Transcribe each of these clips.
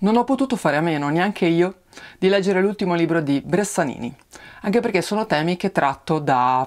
Non ho potuto fare a meno, neanche io, di leggere l'ultimo libro di Bressanini, anche perché sono temi che tratto da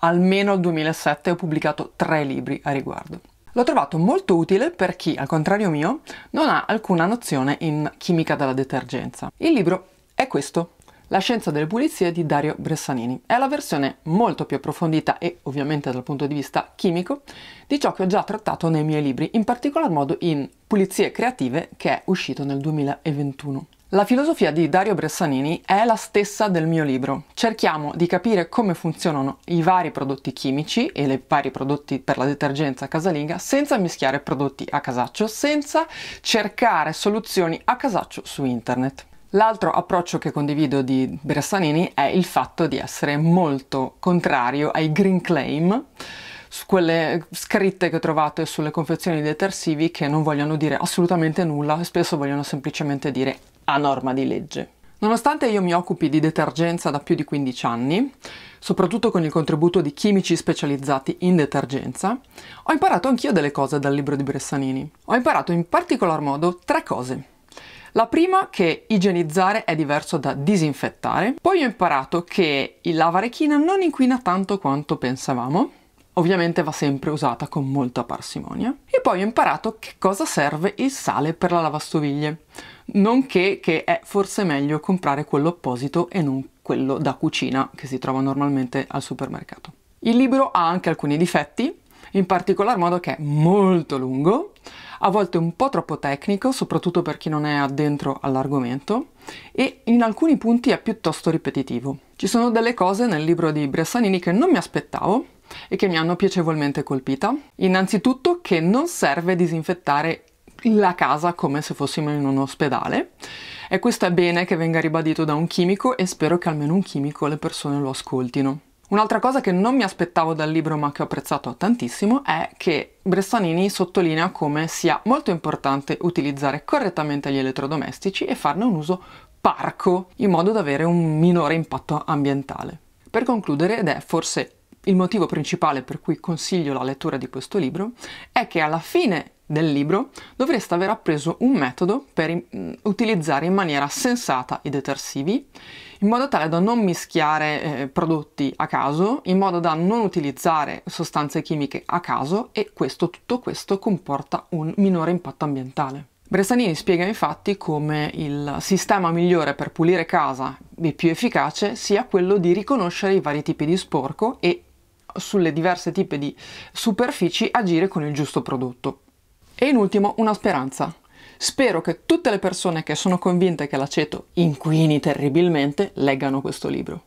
almeno il 2007 ho pubblicato tre libri a riguardo. L'ho trovato molto utile per chi, al contrario mio, non ha alcuna nozione in chimica della detergenza. Il libro è questo. La scienza delle pulizie di Dario Bressanini. È la versione molto più approfondita e ovviamente dal punto di vista chimico di ciò che ho già trattato nei miei libri, in particolar modo in Pulizie creative che è uscito nel 2021. La filosofia di Dario Bressanini è la stessa del mio libro. Cerchiamo di capire come funzionano i vari prodotti chimici e i vari prodotti per la detergenza casalinga senza mischiare prodotti a casaccio, senza cercare soluzioni a casaccio su internet. L'altro approccio che condivido di Bressanini è il fatto di essere molto contrario ai green claim, su quelle scritte che trovate sulle confezioni detersivi che non vogliono dire assolutamente nulla e spesso vogliono semplicemente dire a norma di legge. Nonostante io mi occupi di detergenza da più di 15 anni, soprattutto con il contributo di chimici specializzati in detergenza, ho imparato anch'io delle cose dal libro di Bressanini. Ho imparato in particolar modo tre cose. La prima che igienizzare è diverso da disinfettare. Poi ho imparato che il lavarechina non inquina tanto quanto pensavamo. Ovviamente va sempre usata con molta parsimonia. E poi ho imparato che cosa serve il sale per la lavastoviglie, nonché che è forse meglio comprare quello apposito e non quello da cucina che si trova normalmente al supermercato. Il libro ha anche alcuni difetti, in particolar modo che è molto lungo, a volte un po' troppo tecnico, soprattutto per chi non è addentro all'argomento, e in alcuni punti è piuttosto ripetitivo. Ci sono delle cose nel libro di Bressanini che non mi aspettavo e che mi hanno piacevolmente colpita. Innanzitutto che non serve disinfettare la casa come se fossimo in un ospedale. E questo è bene che venga ribadito da un chimico e spero che almeno un chimico le persone lo ascoltino. Un'altra cosa che non mi aspettavo dal libro ma che ho apprezzato tantissimo è che Bressanini sottolinea come sia molto importante utilizzare correttamente gli elettrodomestici e farne un uso parco in modo da avere un minore impatto ambientale. Per concludere, ed è forse il motivo principale per cui consiglio la lettura di questo libro, è che alla fine del libro, dovreste aver appreso un metodo per mm, utilizzare in maniera sensata i detersivi, in modo tale da non mischiare eh, prodotti a caso, in modo da non utilizzare sostanze chimiche a caso e questo, tutto questo comporta un minore impatto ambientale. Bressanini spiega infatti come il sistema migliore per pulire casa e più efficace sia quello di riconoscere i vari tipi di sporco e sulle diverse tipi di superfici agire con il giusto prodotto. E in ultimo una speranza. Spero che tutte le persone che sono convinte che l'aceto inquini terribilmente leggano questo libro.